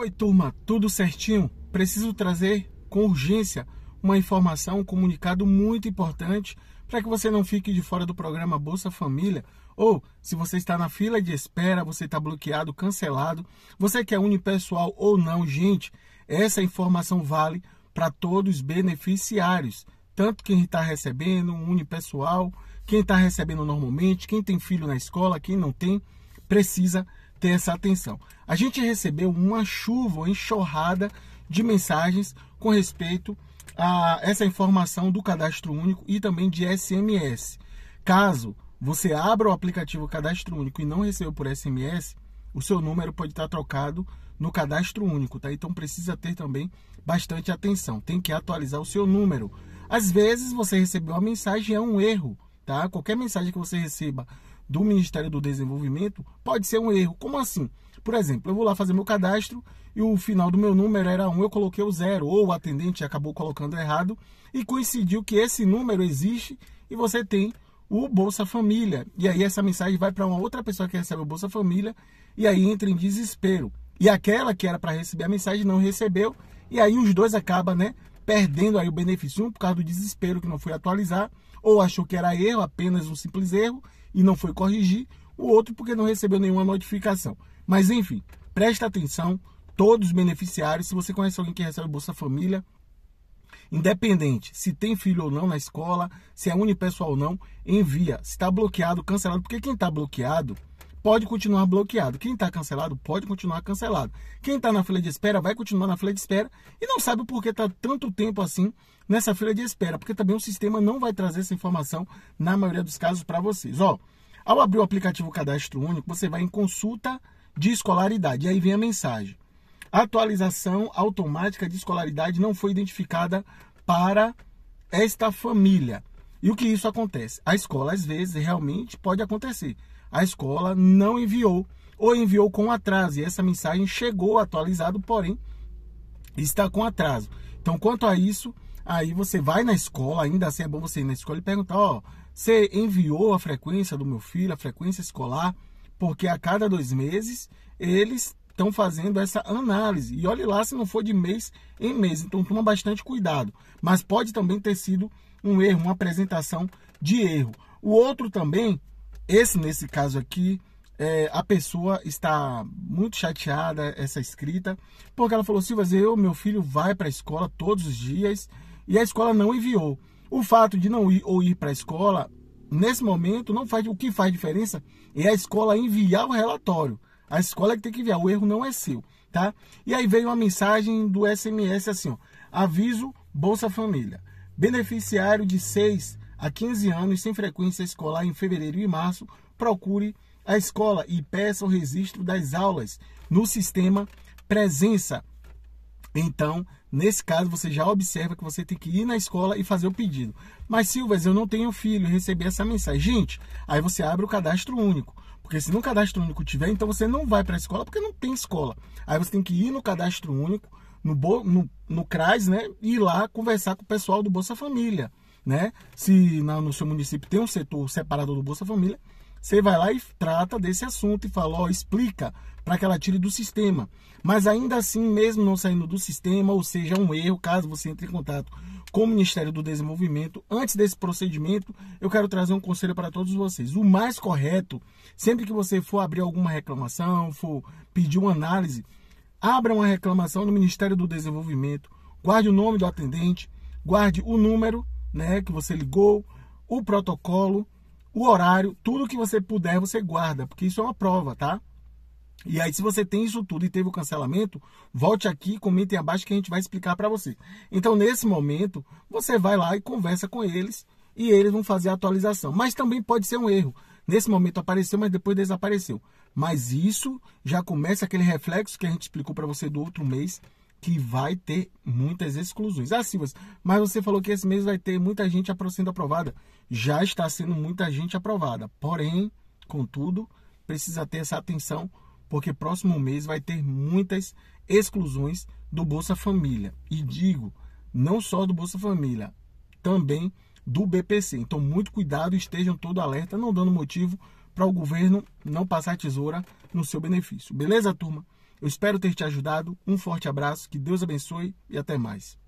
Oi, turma, tudo certinho? Preciso trazer com urgência uma informação, um comunicado muito importante para que você não fique de fora do programa Bolsa Família. Ou, se você está na fila de espera, você está bloqueado, cancelado, você que é unipessoal ou não, gente, essa informação vale para todos os beneficiários. Tanto quem está recebendo um unipessoal, quem está recebendo normalmente, quem tem filho na escola, quem não tem, precisa ter essa atenção a gente recebeu uma chuva, uma enxurrada de mensagens com respeito a essa informação do cadastro único e também de SMS. Caso você abra o aplicativo Cadastro Único e não recebeu por SMS, o seu número pode estar trocado no Cadastro Único, tá? Então precisa ter também bastante atenção. Tem que atualizar o seu número. Às vezes você recebeu a mensagem é um erro, tá? Qualquer mensagem que você receba do Ministério do Desenvolvimento pode ser um erro. Como assim? Por exemplo, eu vou lá fazer meu cadastro e o final do meu número era 1, eu coloquei o 0, ou o atendente acabou colocando errado e coincidiu que esse número existe e você tem o Bolsa Família. E aí essa mensagem vai para uma outra pessoa que recebe o Bolsa Família e aí entra em desespero. E aquela que era para receber a mensagem não recebeu e aí os dois acabam, né, perdendo aí o benefício, um por causa do desespero que não foi atualizar, ou achou que era erro, apenas um simples erro e não foi corrigir, o outro porque não recebeu nenhuma notificação. Mas enfim, presta atenção, todos os beneficiários, se você conhece alguém que recebe Bolsa Família, independente se tem filho ou não na escola, se é unipessoal ou não, envia. Se está bloqueado, cancelado, porque quem está bloqueado pode continuar bloqueado. Quem está cancelado pode continuar cancelado. Quem está na fila de espera vai continuar na fila de espera e não sabe por que está tanto tempo assim nessa fila de espera, porque também o sistema não vai trazer essa informação na maioria dos casos para vocês. Ó, ao abrir o aplicativo Cadastro Único, você vai em consulta de escolaridade. E aí vem a mensagem. atualização automática de escolaridade não foi identificada para esta família. E o que isso acontece? A escola, às vezes, realmente pode acontecer. A escola não enviou ou enviou com atraso. E essa mensagem chegou atualizado, porém está com atraso. Então, quanto a isso, Aí você vai na escola, ainda assim é bom você ir na escola e perguntar, ó, você enviou a frequência do meu filho, a frequência escolar, porque a cada dois meses eles estão fazendo essa análise. E olhe lá se não for de mês em mês. Então toma bastante cuidado. Mas pode também ter sido um erro, uma apresentação de erro. O outro também, esse nesse caso aqui, é, a pessoa está muito chateada, essa escrita, porque ela falou: Silvas, eu, meu filho vai para a escola todos os dias e a escola não enviou. O fato de não ir ou ir para a escola, nesse momento, não faz o que faz diferença é a escola enviar o relatório. A escola é que tem que enviar, o erro não é seu, tá? E aí veio uma mensagem do SMS assim, ó, aviso Bolsa Família. Beneficiário de 6 a 15 anos sem frequência escolar em fevereiro e março, procure a escola e peça o registro das aulas no sistema Presença então, nesse caso, você já observa que você tem que ir na escola e fazer o pedido. Mas, Silvas, eu não tenho filho e recebi essa mensagem. Gente, aí você abre o cadastro único. Porque se no cadastro único tiver, então você não vai para a escola porque não tem escola. Aí você tem que ir no cadastro único, no, no, no CRAS, né? E ir lá conversar com o pessoal do Bolsa Família. Né? Se na, no seu município tem um setor separado do Bolsa Família, você vai lá e trata desse assunto e fala, ó, explica para que ela tire do sistema. Mas ainda assim, mesmo não saindo do sistema, ou seja, é um erro, caso você entre em contato com o Ministério do Desenvolvimento, antes desse procedimento, eu quero trazer um conselho para todos vocês. O mais correto, sempre que você for abrir alguma reclamação, for pedir uma análise, abra uma reclamação no Ministério do Desenvolvimento, guarde o nome do atendente, guarde o número, né, que você ligou, o protocolo o horário, tudo que você puder, você guarda, porque isso é uma prova, tá? E aí, se você tem isso tudo e teve o cancelamento, volte aqui, comentem abaixo que a gente vai explicar para você. Então, nesse momento, você vai lá e conversa com eles e eles vão fazer a atualização. Mas também pode ser um erro. Nesse momento apareceu, mas depois desapareceu. Mas isso já começa aquele reflexo que a gente explicou para você do outro mês que vai ter muitas exclusões. Ah, Silvas, mas você falou que esse mês vai ter muita gente sendo aprovada. Já está sendo muita gente aprovada. Porém, contudo, precisa ter essa atenção, porque próximo mês vai ter muitas exclusões do Bolsa Família. E digo, não só do Bolsa Família, também do BPC. Então, muito cuidado, estejam todo alerta, não dando motivo para o governo não passar tesoura no seu benefício. Beleza, turma? Eu espero ter te ajudado. Um forte abraço, que Deus abençoe e até mais.